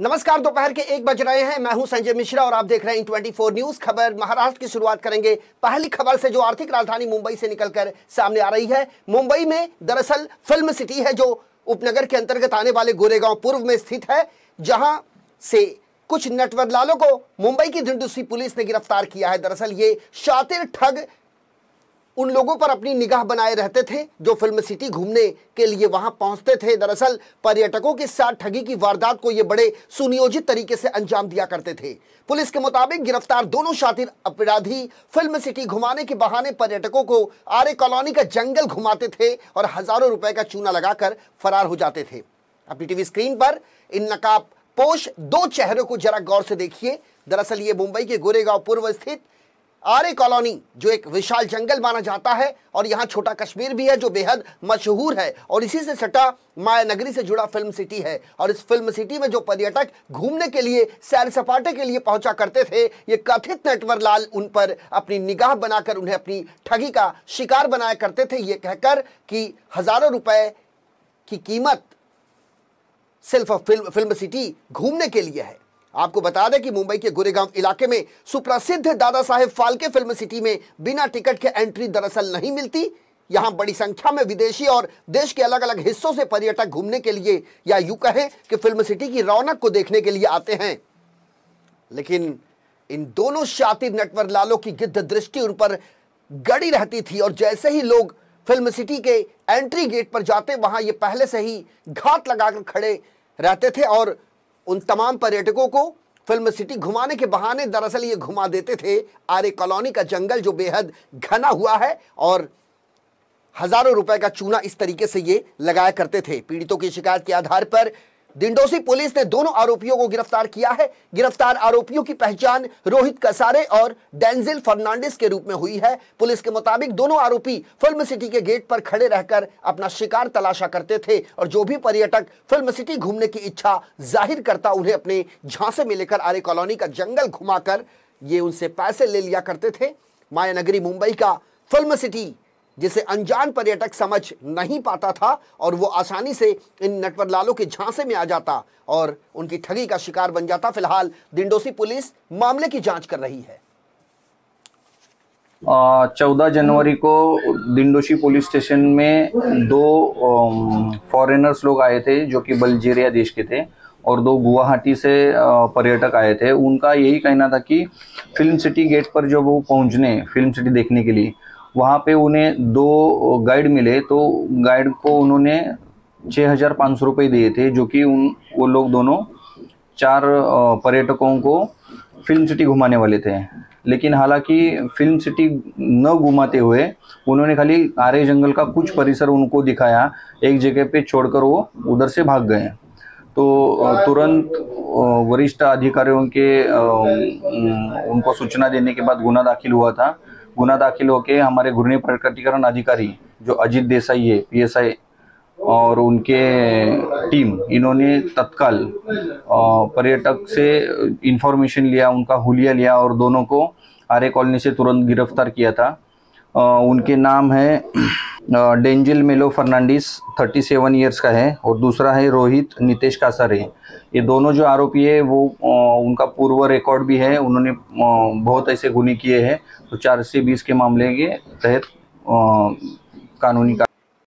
नमस्कार दोपहर के एक बज रहे हैं मैं हूं संजय मिश्रा और आप देख रहे हैं ट्वेंटी फोर न्यूज खबर महाराष्ट्र की शुरुआत करेंगे पहली खबर से जो आर्थिक राजधानी मुंबई से निकलकर सामने आ रही है मुंबई में दरअसल फिल्म सिटी है जो उपनगर के अंतर्गत आने वाले गोरेगांव पूर्व में स्थित है जहां से कुछ लालों को मुंबई की धिंडुसी पुलिस ने गिरफ्तार किया है दरअसल ये शातिर ठग उन लोगों पर अपनी निगाह बनाए रहते थे जो फिल्म सिटी घूमने के लिए वहां पहुंचते थे दरअसल पर्यटकों के साथ ठगी की वारदात को ये बड़े सुनियोजित तरीके से अंजाम दिया करते थे पुलिस के मुताबिक गिरफ्तार दोनों शातिर अपराधी फिल्म सिटी घुमाने के बहाने पर्यटकों को आर्य कॉलोनी का जंगल घुमाते थे और हजारों रुपए का चूना लगाकर फरार हो जाते थे अपनी टीवी स्क्रीन पर इन नकाब पोष दो चेहरों को जरा गौर से देखिए दरअसल ये मुंबई के गोरेगांव पूर्व स्थित आरे कॉलोनी जो एक विशाल जंगल माना जाता है और यहाँ छोटा कश्मीर भी है जो बेहद मशहूर है और इसी से सटा माया नगरी से जुड़ा फिल्म सिटी है और इस फिल्म सिटी में जो पर्यटक घूमने के लिए सैर सपाटे के लिए पहुंचा करते थे ये कथित नटवर लाल उन पर अपनी निगाह बनाकर उन्हें अपनी ठगी का शिकार बनाया करते थे ये कहकर कि हजारों रुपए की कीमत सिर्फ फिल्म फिल्म सिटी घूमने के लिए है आपको बता दें कि मुंबई के गुरेगांव इलाके में सुप्रसिद्ध दादा साहेब फालके फिल्म सिटी में बिना टिकट के एंट्री दरअसल नहीं मिलती यहां बड़ी संख्या में विदेशी और देश के अलग अलग हिस्सों से पर्यटक घूमने के लिए या यू कहें कि फिल्म सिटी की रौनक को देखने के लिए आते हैं लेकिन इन दोनों शातिर नटवर लालों की गिद्ध दृष्टि उन पर गड़ी रहती थी और जैसे ही लोग फिल्म सिटी के एंट्री गेट पर जाते वहां ये पहले से ही घात लगाकर खड़े रहते थे और उन तमाम पर्यटकों को फिल्म सिटी घुमाने के बहाने दरअसल ये घुमा देते थे आर्य कॉलोनी का जंगल जो बेहद घना हुआ है और हजारों रुपए का चूना इस तरीके से ये लगाया करते थे पीड़ितों की शिकायत के आधार पर दिंडोसी पुलिस ने दोनों आरोपियों को गिरफ्तार किया है गिरफ्तार आरोपियों की पहचान रोहित कसारे और डेंजिल फर्नांडिस के रूप में हुई है पुलिस के मुताबिक दोनों आरोपी फिल्म सिटी के गेट पर खड़े रहकर अपना शिकार तलाशा करते थे और जो भी पर्यटक फिल्म सिटी घूमने की इच्छा जाहिर करता उन्हें अपने झांसे में लेकर आर्य कॉलोनी का जंगल घुमाकर ये उनसे पैसे ले लिया करते थे माया नगरी मुंबई का फिल्म सिटी जिसे अनजान पर्यटक समझ नहीं पाता था और वो आसानी से इन नटवर लालों के झांसे में आ जाता और उनकी ठगी का शिकार बन जाता फिलहाल दिंडोसी पुलिस मामले की जांच कर रही है चौदह जनवरी को दिंडोशी पुलिस स्टेशन में दो फॉरेनर्स लोग आए थे जो कि बल्जेरिया देश के थे और दो गुवाहाटी से पर्यटक आए थे उनका यही कहना था कि फिल्म सिटी गेट पर जब वो पहुंचने फिल्म सिटी देखने के लिए वहाँ पे उन्हें दो गाइड मिले तो गाइड को उन्होंने छः हज़ार पाँच सौ रुपये दिए थे जो कि उन वो लोग दोनों चार पर्यटकों को फिल्म सिटी घुमाने वाले थे लेकिन हालांकि फिल्म सिटी न घुमाते हुए उन्होंने खाली आर्य जंगल का कुछ परिसर उनको दिखाया एक जगह पे छोड़कर वो उधर से भाग गए तो तुरंत वरिष्ठ अधिकारियों के उनको सूचना देने के बाद गुना दाखिल हुआ था गुना दाखिल होके हमारे घूर्णी प्रकटीकरण अधिकारी जो अजीत देसाई है पीएसआई और उनके टीम इन्होंने तत्काल पर्यटक से इन्फॉर्मेशन लिया उनका हुलिया लिया और दोनों को आर्य कॉलोनी से तुरंत गिरफ्तार किया था उनके नाम है डेंजिल मेलो फर्नांडिस 37 ईयर्स का है और दूसरा है रोहित नितेश कासारे ये दोनों जो आरोपी है वो उनका पूर्व रिकॉर्ड भी है उन्होंने बहुत ऐसे गुनी किए हैं तो चार से बीस के मामले के तहत कानूनी का